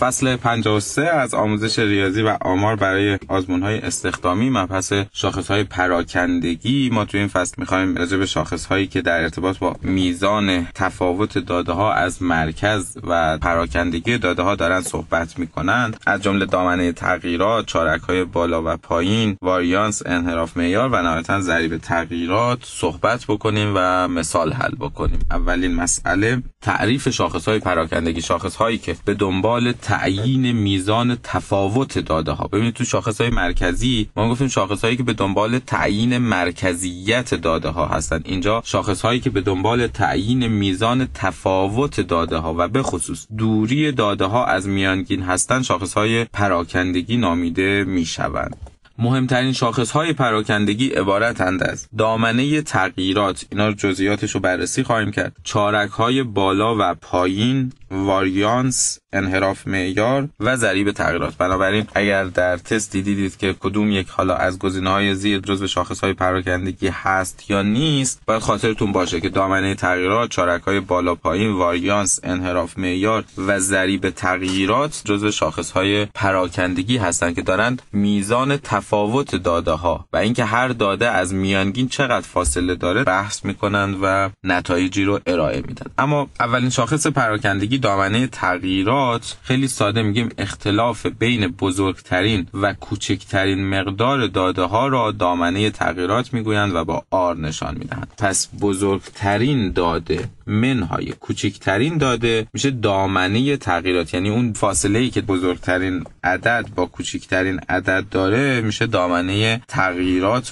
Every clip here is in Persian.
فصل 53 از آموزش ریاضی و آمار برای آزمون های استخدامی مبحث شاخص های پراکندگی ما توی این فصل میخوایم راجع به شاخص هایی که در ارتباط با میزان تفاوت داده ها از مرکز و پراکندگی داده ها دارن صحبت میکنند از جمله دامنه تغییرات چارک های بالا و پایین واریانس انحراف معیار و نهایتا ضریب تغییرات صحبت بکنیم و مثال حل بکنیم اولین مسئله تعریف شاخص های پراکندگی شاخص هایی که به دنبال تعیین میزان تفاوت داده ها ببینید تو شاخص های مرکزی ما گفتیم شاخص هایی که به دنبال تعیین مرکزیت داده ها هستند اینجا شاخص هایی که به دنبال تعیین میزان تفاوت داده ها و به خصوص دوری داده ها از میانگین هستند شاخص های پراکندگی نامیده می مهمترین شاخص های پراکندگی عبارتند از دامنه تغییرات اینا جزئیاتش رو بررسی خواهیم کرد چارک های بالا و پایین واریانس انحراف معیار و ضریب تغییرات بنابراین اگر در تست دیدید که کدوم یک حالا از گزینه های زیر جزو شاخص های پراکندگی هست یا نیست باید خاطرتون باشه که دامنه تغییرات چارک های بالا پایین واریانس انحراف معیار و ضریب تغییرات جزو شاخص های پراکندگی هستند که دارند میزان تف تفاوت داده ها و اینکه هر داده از میانگین چقدر فاصله داره بحث میکنند و نتایجی رو ارائه میدن اما اولین شاخص پراکندگی دامنه تغییرات خیلی ساده میگیم اختلاف بین بزرگترین و کوچکترین مقدار داده ها را دامنه تغییرات میگویند و با آر نشان میدهند پس بزرگترین داده منهای کوچکترین داده میشه دامنه تغییرات یعنی اون فاصله ای که بزرگترین عدد با کوچکترین عدد داره میشه میشه دامنه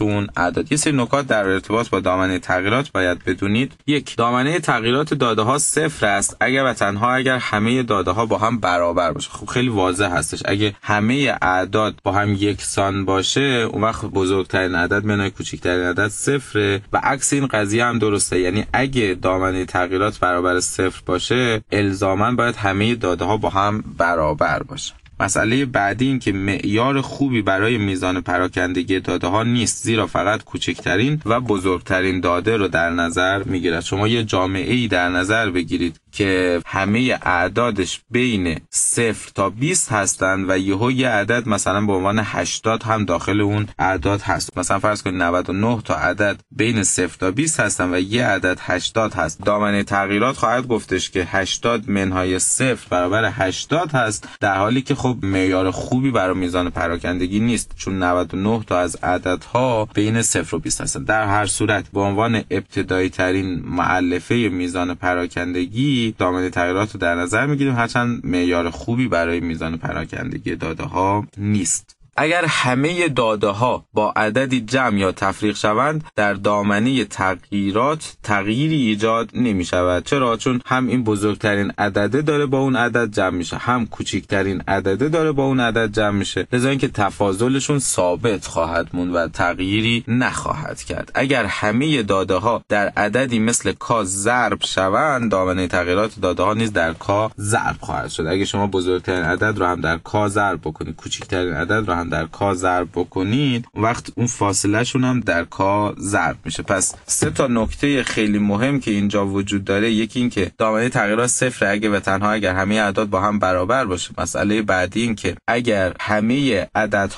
اون عدد یه سری نکات در ارتباط با دامنه تغییرات باید بدونید یک دامنه تغییرات داده ها صفر است اگر و تنها اگر همه داده ها با هم برابر باشه خب خیلی واضح هستش اگه همه اعداد با هم یکسان باشه اون وقت بزرگترین عدد منای کوچکترین عدد صفره و عکس این قضیه هم درسته یعنی اگه دامنه تغییرات برابر صفر باشه الزاما باید همه داده ها با هم برابر باشه مسئله بعدی این که معیار خوبی برای میزان پراکندگی داده ها نیست زیرا فقط کوچکترین و بزرگترین داده رو در نظر میگیرد شما یه جامعه ای در نظر بگیرید که همه اعدادش بین صفر تا 20 هستند و یهو یه عدد مثلا به عنوان 80 هم داخل اون اعداد هست مثلا فرض کنید 99 تا عدد بین صفر تا 20 هستند و یه عدد 80 هست دامنه تغییرات خواهد گفتش که 80 منهای صفر برابر 80 هست در حالی که خب معیار خوبی برای میزان پراکندگی نیست چون 99 تا از عددها بین صفر و 20 هستند در هر صورت به عنوان ابتدایی ترین معلفه میزان پراکندگی دامنه تغییرات رو در نظر میگیریم هرچند معیار خوبی برای میزان پراکندگی داده ها نیست اگر همه داده ها با عددی جمع یا تفریق شوند در دامنه تغییرات تغییری ایجاد نمی شود چرا چون هم این بزرگترین عدده داره با اون عدد جمع میشه هم کوچکترین عدده داره با اون عدد جمع میشه لذا اینکه تفاضلشون ثابت خواهد موند و تغییری نخواهد کرد اگر همه داده ها در عددی مثل کا ضرب شوند دامنه تغییرات داده ها نیز در کا ضرب خواهد شد اگه شما بزرگترین عدد رو هم در کا ضرب بکنید کوچکترین عدد رو هم در کا ضرب بکنید وقت اون فاصله شون هم در کا ضرب میشه پس سه تا نکته خیلی مهم که اینجا وجود داره یکی این که دامنه تغییرات صفر اگه و تنها اگر همه اعداد با هم برابر باشه مسئله بعدی این که اگر همه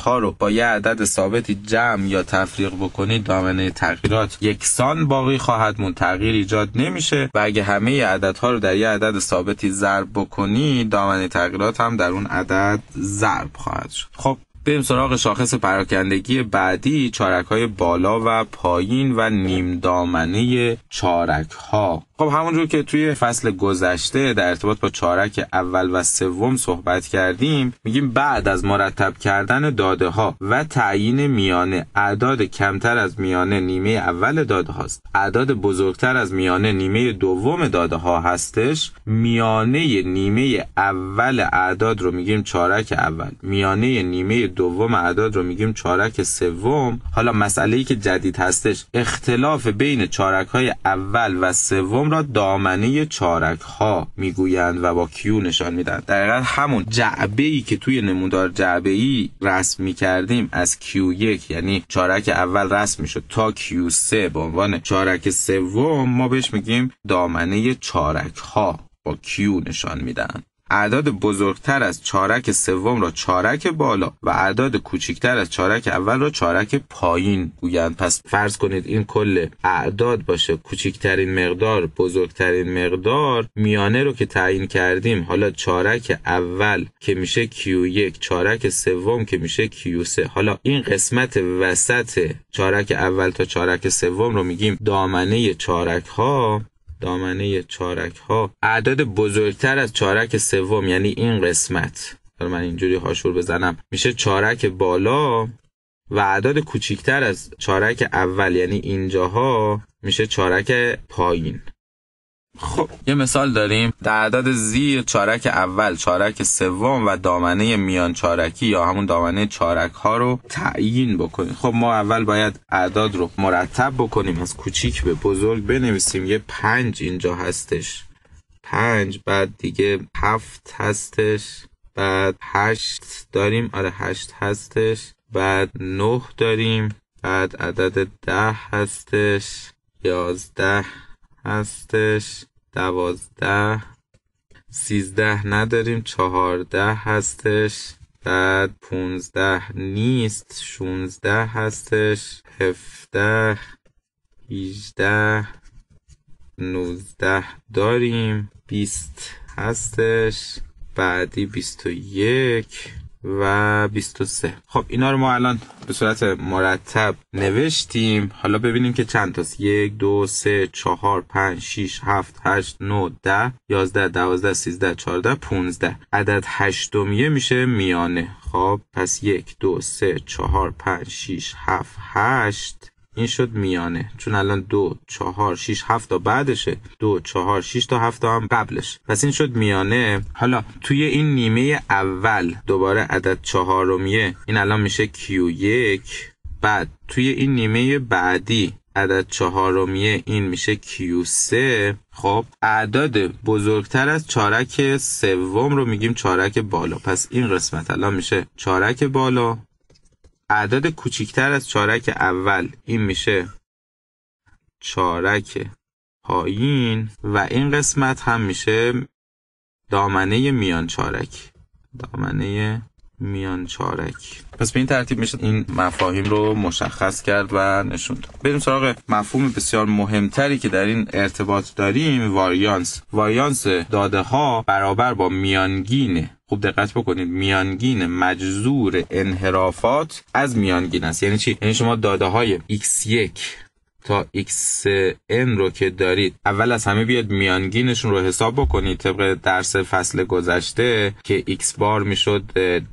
ها رو با یه عدد ثابتی جمع یا تفریق بکنید دامنه تغییرات یکسان باقی خواهد مون تغییر ایجاد نمیشه و اگه همه ها رو در یه عدد ثابتی ضرب بکنید دامنه تغییرات هم در اون عدد ضرب خواهد شد خب بریم سراغ شاخص پراکندگی بعدی چارک های بالا و پایین و نیم دامنه چارک ها خب همونجور که توی فصل گذشته در ارتباط با چارک اول و سوم صحبت کردیم میگیم بعد از مرتب کردن داده ها و تعیین میانه اعداد کمتر از میانه نیمه اول داده هاست اعداد بزرگتر از میانه نیمه دوم داده ها هستش میانه نیمه اول اعداد رو میگیم چارک اول میانه نیمه دوم اعداد رو میگیم چارک سوم حالا مسئله ای که جدید هستش اختلاف بین چارک های اول و سوم را دامنه چارک ها میگویند و با کیو نشان میدن دقیقا همون جعبه ای که توی نمودار جعبه ای رسم میکردیم از کیو یک یعنی چارک اول رسم میشد تا کیو سه به عنوان چارک سوم ما بهش میگیم دامنه چارک ها با کیو نشان میدن اعداد بزرگتر از چارک سوم را چارک بالا و اعداد کوچکتر از چارک اول را چارک پایین گویند پس فرض کنید این کل اعداد باشه کوچکترین مقدار بزرگترین مقدار میانه رو که تعیین کردیم حالا چارک اول که میشه Q1 چارک سوم که میشه Q3 حالا این قسمت وسط چارک اول تا چارک سوم رو میگیم دامنه چارک ها دامنه چارک ها اعداد بزرگتر از چارک سوم یعنی این قسمت من اینجوری هاشور بزنم میشه چارک بالا و اعداد کوچیکتر از چارک اول یعنی اینجاها میشه چارک پایین خب یه مثال داریم در عدد زیر چارک اول چارک سوم و دامنه میان چارکی یا همون دامنه چارک ها رو تعیین بکنیم خب ما اول باید اعداد رو مرتب بکنیم از کوچیک به بزرگ بنویسیم یه پنج اینجا هستش پنج بعد دیگه هفت هستش بعد هشت داریم آره هشت هستش بعد نه داریم بعد عدد ده هستش یازده هستش دوازده سیزده نداریم چهارده هستش بعد پونزده نیست شونزده هستش هفته هیجده نوزده داریم بیست هستش بعدی بیست و یک و 23. خب اینا رو ما الان به صورت مرتب نوشتیم. حالا ببینیم که چند تاست؟ 1 2 3 4 5 6 7 8 9 10 11 12 13 14 15. عدد هشتمیه میشه میانه. خب پس 1 2 3 4 5 6 7 8 این شد میانه چون الان دو چهار شیش هفت تا بعدشه دو چهار شیش تا هفت هم قبلش پس این شد میانه حالا توی این نیمه اول دوباره عدد چهارمیه این الان میشه Q1 بعد توی این نیمه بعدی عدد چهارمیه این میشه Q3 خب اعداد بزرگتر از چارک سوم رو میگیم چارک بالا پس این قسمت الان میشه چارک بالا اعداد کوچکتر از چارک اول این میشه چارک پایین و این قسمت هم میشه دامنه میان چارک دامنه میان چارک پس به این ترتیب میشه این مفاهیم رو مشخص کرد و نشون داد بریم سراغ مفهوم بسیار مهمتری که در این ارتباط داریم واریانس واریانس داده ها برابر با میانگین خوب دقت بکنید میانگین مجذور انحرافات از میانگین است یعنی چی یعنی شما داده های x1 تا xn رو که دارید اول از همه بیاد میانگینشون رو حساب بکنید طبق درس فصل گذشته که x بار میشد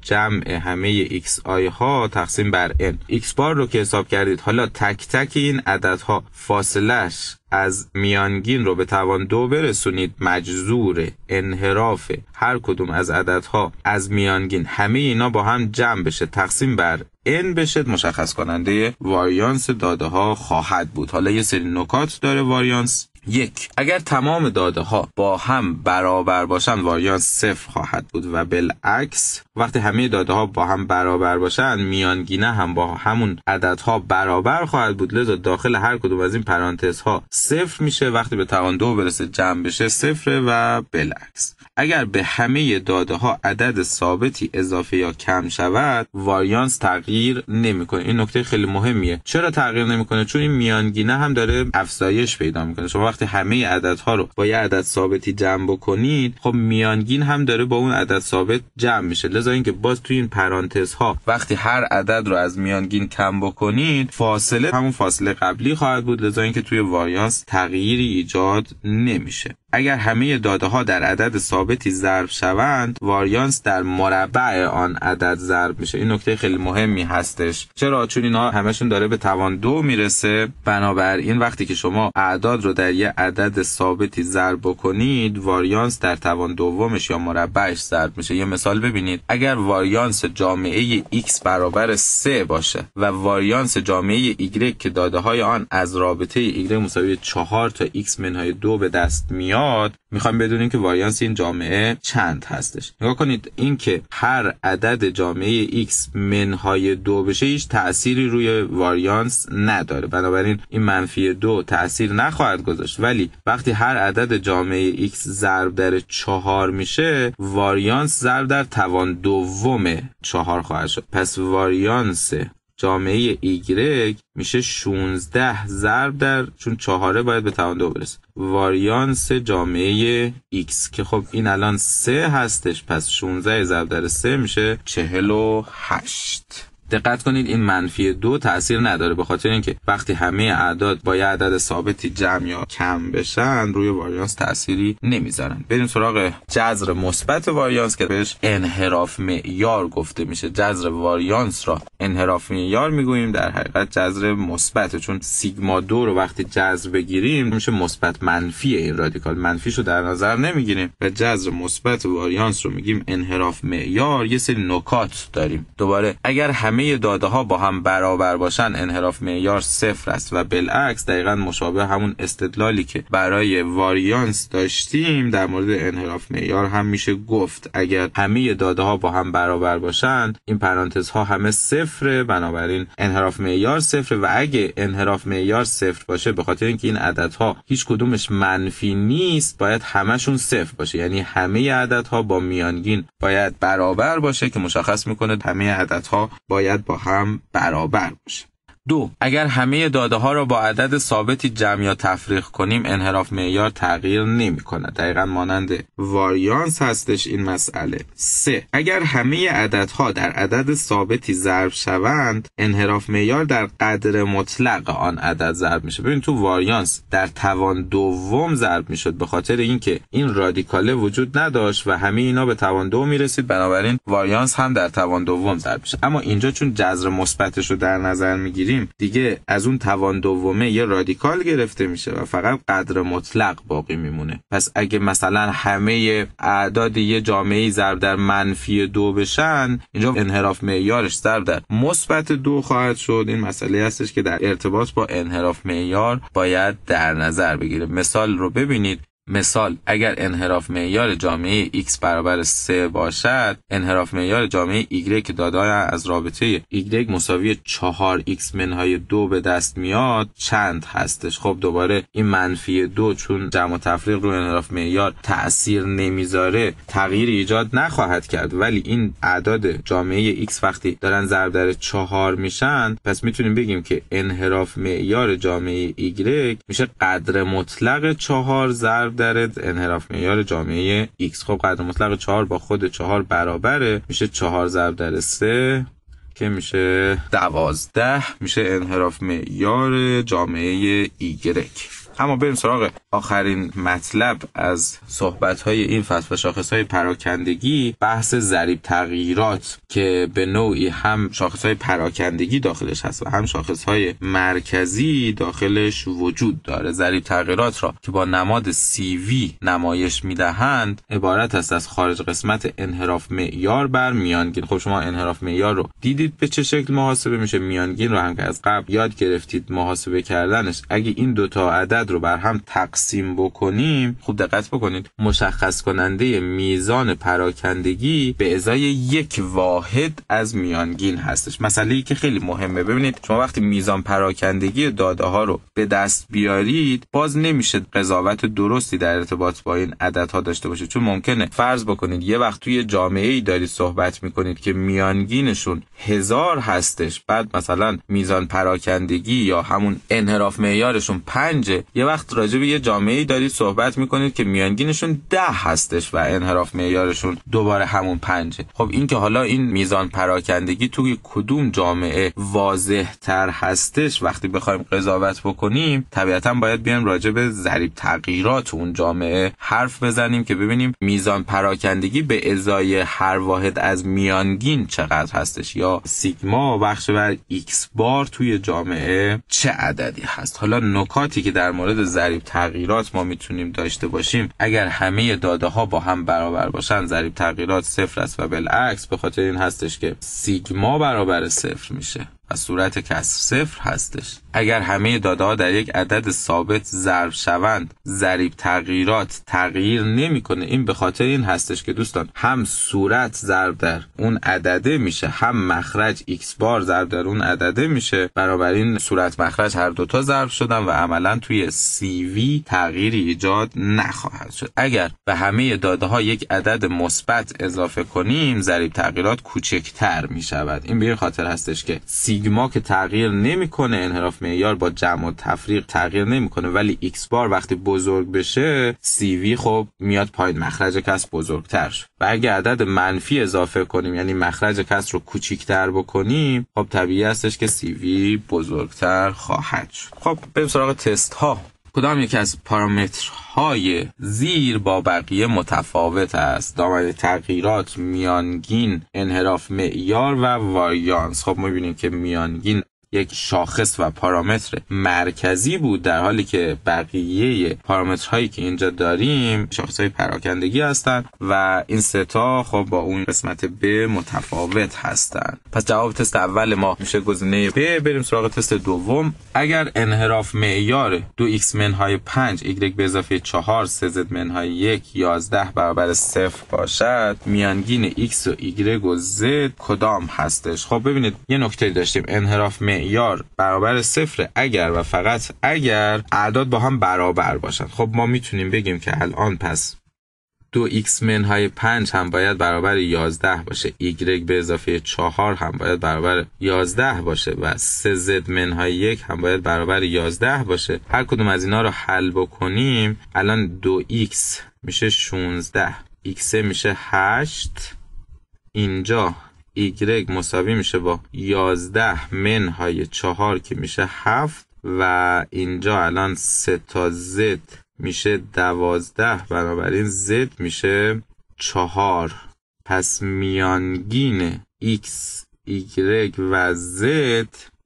جمع همه xi ها تقسیم بر n x بار رو که حساب کردید حالا تک تک این عددها فاصلش از میانگین رو به توان دو برسونید مجذور انحراف هر کدوم از عددها از میانگین همه اینا با هم جمع بشه تقسیم بر n بشه مشخص کننده واریانس داده ها خواهد بود حالا یه سری نکات داره واریانس یک اگر تمام داده ها با هم برابر باشند واریانس صفر خواهد بود و بالعکس وقتی همه داده ها با هم برابر باشند میانگینه هم با همون ها برابر خواهد بود لذا داخل هر کدوم از این پرانتز ها صفر میشه وقتی به توان دو برسه جمع بشه صفر و بالعکس اگر به همه داده ها عدد ثابتی اضافه یا کم شود واریانس تغییر نمیکنه این نکته خیلی مهمیه چرا تغییر نمیکنه چون میانگینه هم داره افزایش پیدا میکنه شما وقتی همه ها رو با یه عدد ثابتی جمع بکنید خب میانگین هم داره با اون عدد ثابت جمع میشه لذا اینکه باز توی این پرانتز ها وقتی هر عدد رو از میانگین کم بکنید فاصله همون فاصله قبلی خواهد بود لذا اینکه توی واریانس تغییری ایجاد نمیشه اگر همه داده ها در عدد ثابتی ضرب شوند واریانس در مربع آن عدد ضرب میشه این نکته خیلی مهمی هستش چرا چون اینا همشون داره به توان دو میرسه بنابراین وقتی که شما اعداد رو در یه عدد ثابتی ضرب بکنید واریانس در توان دومش یا مربعش ضرب میشه یه مثال ببینید اگر واریانس جامعه x برابر 3 باشه و واریانس جامعه y که داده های آن از رابطه y مساوی 4 تا x منهای 2 به دست میاد میاد میخوایم بدونیم که واریانس این جامعه چند هستش نگاه کنید اینکه هر عدد جامعه x منهای دو بشه هیچ تأثیری روی واریانس نداره بنابراین این منفی دو تاثیر نخواهد گذاشت ولی وقتی هر عدد جامعه x ضرب در چهار میشه واریانس ضرب در توان دوم چهار خواهد شد پس واریانس جامعه ایگرگ میشه 16 ضرب در چون چهاره باید به توان دو برسه واریانس جامعه ایکس که خب این الان سه هستش پس 16 ضرب در سه میشه 48 دقت کنید این منفی دو تاثیر نداره به خاطر اینکه وقتی همه اعداد با یه عدد ثابتی جمع یا کم بشن روی واریانس تأثیری نمیذارن بریم سراغ جذر مثبت واریانس که بهش انحراف معیار گفته میشه جذر واریانس را انحراف معیار میگوییم در حقیقت جذر مثبت چون سیگما دو رو وقتی جذر بگیریم میشه مثبت منفی این رادیکال منفیش رو در نظر نمیگیریم و جذر مثبت واریانس رو میگیم انحراف معیار یه سری نکات داریم دوباره اگر همه همه داده ها با هم برابر باشن انحراف معیار صفر است و بالعکس دقیقا مشابه همون استدلالی که برای واریانس داشتیم در مورد انحراف معیار هم میشه گفت اگر همه داده ها با هم برابر باشن این پرانتز ها همه صفره بنابراین انحراف معیار صفره و اگه انحراف معیار صفر باشه به خاطر اینکه این عددها هیچ کدومش منفی نیست باید همشون صفر باشه یعنی همه عددها با میانگین باید برابر باشه که مشخص میکنه همه عددها باید باید با هم برابر باشه دو اگر همه داده ها را با عدد ثابتی جمع یا تفریق کنیم انحراف معیار تغییر نمی کند دقیقا مانند واریانس هستش این مسئله سه اگر همه عدد ها در عدد ثابتی ضرب شوند انحراف معیار در قدر مطلق آن عدد ضرب میشه ببین تو واریانس در توان دوم ضرب میشد به خاطر اینکه این رادیکاله وجود نداشت و همه اینا به توان دو میرسید بنابراین واریانس هم در توان دوم ضرب میشه اما اینجا چون جذر مثبتش رو در نظر دیگه از اون توان دومه یه رادیکال گرفته میشه و فقط قدر مطلق باقی میمونه پس اگه مثلا همه اعداد یه جامعه ضرب در منفی دو بشن اینجا انحراف معیارش ضرب در مثبت دو خواهد شد این مسئله هستش که در ارتباط با انحراف معیار باید در نظر بگیره مثال رو ببینید مثال اگر انحراف معیار جامعه x برابر 3 باشد انحراف معیار جامعه y که داده از رابطه y مساوی 4x منهای 2 به دست میاد چند هستش خب دوباره این منفی 2 چون جمع و تفریق رو انحراف معیار تاثیر نمیذاره تغییر ایجاد نخواهد کرد ولی این اعداد جامعه x وقتی دارن ضرب در 4 میشن پس میتونیم بگیم که انحراف معیار جامعه y میشه قدر مطلق 4 ضرب در انحراف معیار جامعه x خب قدر مطلق 4 با خود 4 برابره میشه 4 ضرب در 3 که میشه 12 میشه انحراف معیار جامعه ایگرک اما بریم سراغ آخرین مطلب از صحبت های این فصل و شاخص های پراکندگی بحث ذریب تغییرات که به نوعی هم شاخص های پراکندگی داخلش هست و هم شاخص های مرکزی داخلش وجود داره ذریب تغییرات را که با نماد سی نمایش میدهند عبارت است از خارج قسمت انحراف معیار بر میانگین خب شما انحراف معیار رو دیدید به چه شکل محاسبه میشه میانگین رو هم که از قبل یاد گرفتید محاسبه کردنش اگه این دوتا عدد رو بر هم تقسیم بکنیم خوب دقت بکنید مشخص کننده میزان پراکندگی به ازای یک واحد از میانگین هستش مسئله ای که خیلی مهمه ببینید شما وقتی میزان پراکندگی داده ها رو به دست بیارید باز نمیشه قضاوت درستی در ارتباط با این عدد ها داشته باشید چون ممکنه فرض بکنید یه وقت توی جامعه ای دارید صحبت میکنید که میانگینشون هزار هستش بعد مثلا میزان پراکندگی یا همون انحراف معیارشون پنجه یه وقت راجب به یه جامعه دارید صحبت میکنید که میانگینشون ده هستش و انحراف معیارشون دوباره همون پنجه خب این که حالا این میزان پراکندگی توی کدوم جامعه واضح تر هستش وقتی بخوایم قضاوت بکنیم طبیعتا باید بیایم راجب به تغییرات اون جامعه حرف بزنیم که ببینیم میزان پراکندگی به ازای هر واحد از میانگین چقدر هستش یا سیگما بخش بر ایکس بار توی جامعه چه عددی هست حالا نکاتی که در مورد ضریب تغییرات ما میتونیم داشته باشیم اگر همه داده ها با هم برابر باشن ضریب تغییرات صفر است و بالعکس به خاطر این هستش که سیگما برابر صفر میشه و صورت کسر صفر هستش اگر همه ها در یک عدد ثابت ضرب شوند ضریب تغییرات تغییر نمیکنه این به خاطر این هستش که دوستان هم صورت ضرب در اون عدده میشه هم مخرج x بار ضرب در اون عدده میشه بنابراین صورت مخرج هر دوتا ضرب شدن و عملا توی CV تغییری ایجاد نخواهد شد اگر به همه داده ها یک عدد مثبت اضافه کنیم ضریب تغییرات کوچکتر می شود این به خاطر هستش که سیگما که تغییر نمیکنه انحراف معیار با جمع و تفریق تغییر نمیکنه ولی ایکس بار وقتی بزرگ بشه سی وی خب میاد پایین مخرج کس بزرگتر شد و اگه عدد منفی اضافه کنیم یعنی مخرج کس رو کوچیکتر بکنیم خب طبیعی هستش که سی وی بزرگتر خواهد شد خب بریم سراغ تست ها کدام یکی از پارامترهای زیر با بقیه متفاوت است دامنه تغییرات میانگین انحراف معیار و واریانس خب میبینیم که میانگین یک شاخص و پارامتر مرکزی بود در حالی که بقیه پارامترهایی که اینجا داریم شاخص های پراکندگی هستند و این ستا خب با اون قسمت ب متفاوت هستند پس جواب تست اول ما میشه گزینه ب بریم سراغ تست دوم اگر انحراف معیار دو ایکس منهای 5 ایگرگ به اضافه 4 z منهای 1 11 برابر 0 باشد میانگین X و ایگرگ و زد کدام هستش خب ببینید یه نکته داشتیم انحراف معیار معیار برابر صفر اگر و فقط اگر اعداد با هم برابر باشن خب ما میتونیم بگیم که الان پس دو x منهای 5 هم باید برابر 11 باشه y به اضافه 4 هم باید برابر 11 باشه و 3 z منهای 1 هم باید برابر 11 باشه هر کدوم از اینا رو حل بکنیم الان 2 x میشه 16 x میشه 8 اینجا ایگرگ مساوی میشه با 11 منهای 4 که میشه 7 و اینجا الان 3 تا زد میشه 12 بنابراین زد میشه 4 پس میانگین x, y و z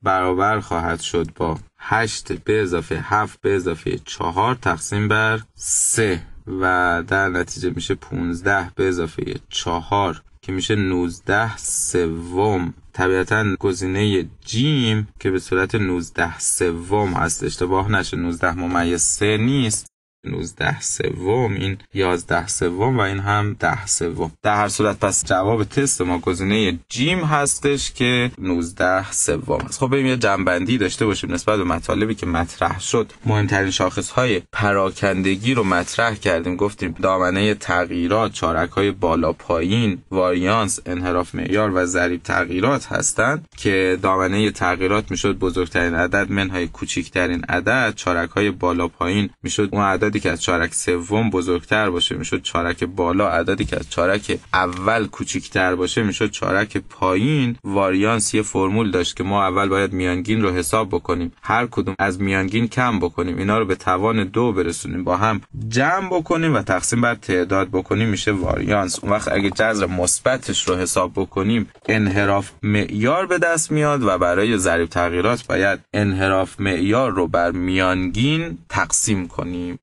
برابر خواهد شد با 8 به اضافه 7 به اضافه 4 تقسیم بر 3 و در نتیجه میشه 15 به اضافه 4 که میشه 19 سوم طبیعتا گزینه جیم که به صورت 19 سوم هست اشتباه نشه 19 ممیز 3 نیست 19 سوم این 11 سوم و این هم 10 سوم در هر صورت پس جواب تست ما گزینه جیم هستش که 19 سوم است خب بریم یه جنبندی داشته باشیم نسبت به مطالبی که مطرح شد مهمترین شاخص های پراکندگی رو مطرح کردیم گفتیم دامنه تغییرات چارک های بالا پایین واریانس انحراف معیار و ضریب تغییرات هستند که دامنه تغییرات میشد بزرگترین عدد منهای کوچکترین عدد چارک های بالا پایین میشد اون عدد عددی که از چارک سوم بزرگتر باشه میشد چارک بالا عددی که از چارک اول کوچیکتر باشه میشد چارک پایین واریانس یه فرمول داشت که ما اول باید میانگین رو حساب بکنیم هر کدوم از میانگین کم بکنیم اینا رو به توان دو برسونیم با هم جمع بکنیم و تقسیم بر تعداد بکنیم میشه واریانس اون وقت اگه جذر مثبتش رو حساب بکنیم انحراف معیار به دست میاد و برای ضریب تغییرات باید انحراف معیار رو بر میانگین تقسیم کنیم